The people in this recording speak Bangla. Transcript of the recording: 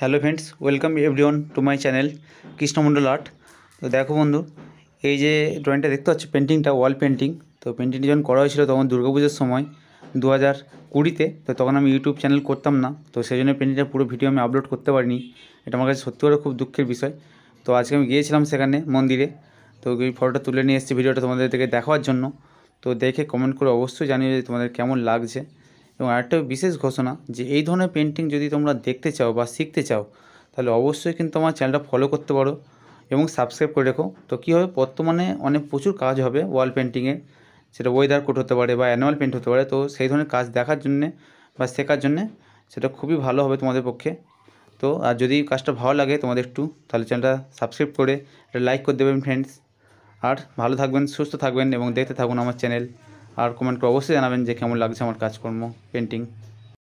hello friends welcome everyone to my channel Krishna Mondal art তো দেখো বন্ধু এই যে ড্রয়িংটা দেখতে পাচ্ছ পেন্টিংটা ওয়াল পেন্টিং তো পেন্টিংটি যখন করা হয়েছিল তখন দুর্গাপুজোর সময় দু হাজার কুড়িতে তো তখন আমি ইউটিউব চ্যানেল করতাম না তো সেই জন্য পেন্টিংটা পুরো ভিডিও আমি আপলোড করতে পারিনি এটা আমার কাছে সত্যি করে খুব দুঃখের বিষয় তো আজকে আমি গিয়েছিলাম সেখানে মন্দিরে তো ওই ফটোটা তুলে নিয়ে এসেছি ভিডিওটা তোমাদেরকে দেখার জন্য তো দেখে কমেন্ট করে অবশ্যই জানিও যে তোমাদের কেমন লাগছে এবং আরেকটা বিশেষ ঘোষণা যে এই ধরনের পেন্টিং যদি তোমরা দেখতে চাও বা শিখতে চাও তাহলে অবশ্যই কিন্তু আমার চ্যানেলটা ফলো করতে পারো এবং সাবস্ক্রাইব করে রেখো তো কী হবে বর্তমানে অনেক প্রচুর কাজ হবে ওয়াল পেন্টিংয়ের সেটা ওয়েদার কোট হতে পারে বা অ্যানুয়াল পেন্ট হতে পারে তো সেই ধরনের কাজ দেখার জন্যে বা শেখার জন্যে সেটা খুবই ভালো হবে তোমাদের পক্ষে তো আর যদি কাজটা ভালো লাগে তোমাদের একটু তাহলে চ্যানেলটা সাবস্ক্রাইব করে এটা লাইক করে দেবেন ফ্রেন্ডস আর ভালো থাকবেন সুস্থ থাকবেন এবং দেখতে থাকুন আমার চ্যানেল আর কমেন্ট করে অবশ্যই জানাবেন যে কেমন লাগছে আমার কাজকর্ম পেন্টিং